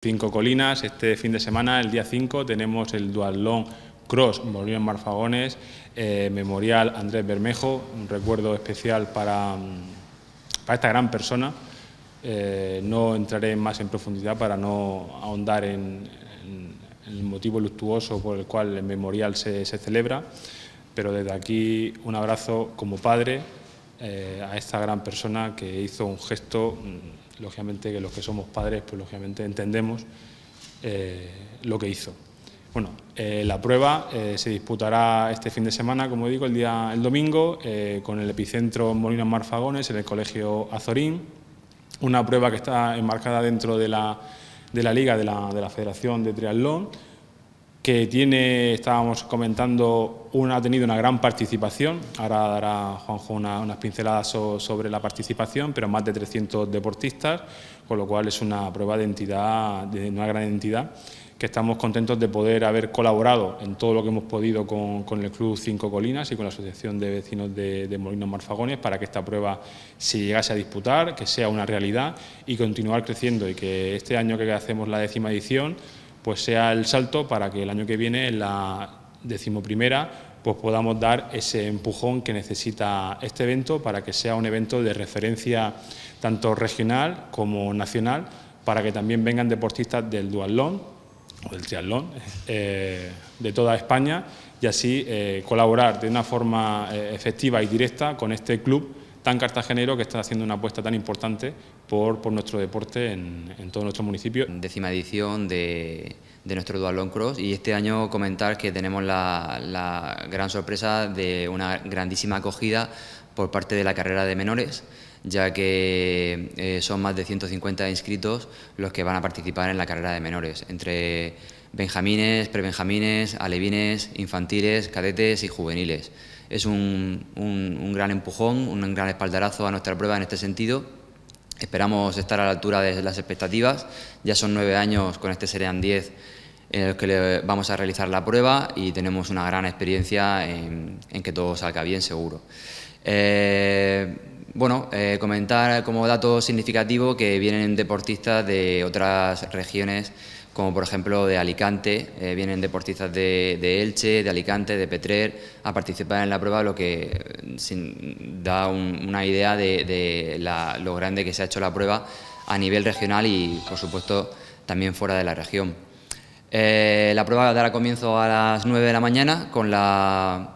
Cinco Colinas, este fin de semana, el día 5, tenemos el Dualón Cross Bolívar Marfagones, eh, Memorial Andrés Bermejo, un recuerdo especial para, mm, para esta gran persona. Eh, no entraré más en profundidad para no ahondar en, el motivo luctuoso por el cual el memorial se, celebra, pero desde aquí un abrazo como padre eh, a esta gran persona que hizo un gesto mm, lógicamente que los que somos padres, pues lógicamente entendemos eh, lo que hizo. Bueno, eh, la prueba eh, se disputará este fin de semana, como digo, el día el domingo, con el epicentro Molinos Marfagones en el Colegio Azorín, una prueba que está enmarcada dentro de la, de la Liga de la, de la Federación de Triatlón, que tiene, estábamos comentando, una, ha tenido una gran participación, ahora dará Juanjo unas pinceladas sobre la participación, pero más de 300 deportistas, con lo cual es una prueba de entidad, de una gran entidad, que estamos contentos de poder haber colaborado en todo lo que hemos podido con, el Club Cinco Colinas y con la Asociación de Vecinos de, de Molinos Marfagones para que esta prueba se llegase a disputar, que sea una realidad y continuar creciendo y que este año que hacemos la décima edición pues sea el salto para que el año que viene, en la decimoprimera, pues podamos dar ese empujón que necesita este evento para que sea un evento de referencia tanto regional como nacional, para que también vengan deportistas del duatlón o del triatlón eh, de toda España y así eh, colaborar de una forma eh, efectiva y directa con este club tan cartagenero que está haciendo una apuesta tan importante por, nuestro deporte en, todo nuestro municipio. Décima edición de, de nuestro Dualón Cross y este año comentar que tenemos la, la gran sorpresa de una grandísima acogida por parte de la carrera de menores ya que eh, son más de 150 inscritos los que van a participar en la carrera de menores, entre benjamines, prebenjamines, alevines, infantiles, cadetes y juveniles. Es un, un, gran empujón, un gran espaldarazo a nuestra prueba en este sentido. Esperamos estar a la altura de las expectativas. Ya son nueve años, con este serían 10 en los que vamos a realizar la prueba y tenemos una gran experiencia en, que todo salga bien, seguro. Eh, bueno, eh, comentar como dato significativo que vienen deportistas de otras regiones, como por ejemplo de Alicante, eh, vienen deportistas de, Elche, de Alicante, de Petrer, a participar en la prueba, lo que eh, da una idea de, lo grande que se ha hecho la prueba a nivel regional y, por supuesto, también fuera de la región. la prueba dará comienzo a las 9 de la mañana con la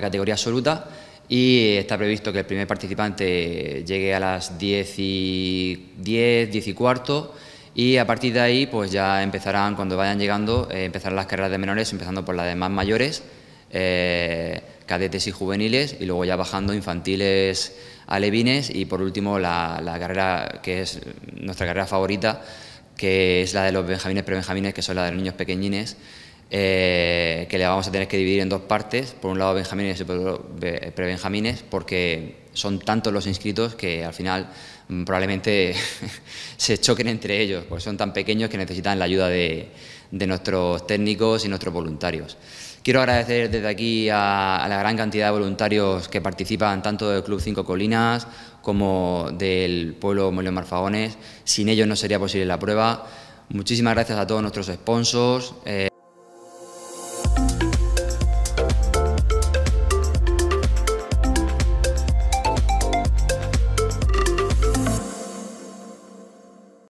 categoría absoluta y está previsto que el primer participante llegue a las 10 y, 10, y cuarto y a partir de ahí pues ya empezarán, cuando vayan llegando, eh, empezarán las carreras de menores, empezando por las de más mayores, eh, cadetes y juveniles y luego ya bajando infantiles alevines y por último la, la carrera que es nuestra carrera favorita, que es la de los benjamines prebenjamines, que son la de los niños pequeñines eh, que le vamos a tener que dividir en dos partes, por un lado benjamines y por otro prebenjamines, porque son tantos los inscritos que al final mm, probablemente se choquen entre ellos, porque son tan pequeños que necesitan la ayuda de, nuestros técnicos y nuestros voluntarios. Quiero agradecer desde aquí a, la gran cantidad de voluntarios que participan tanto del Club Cinco Colinas como del pueblo Molio Marfagones. Sin ellos no sería posible la prueba. Muchísimas gracias a todos nuestros sponsors. Eh,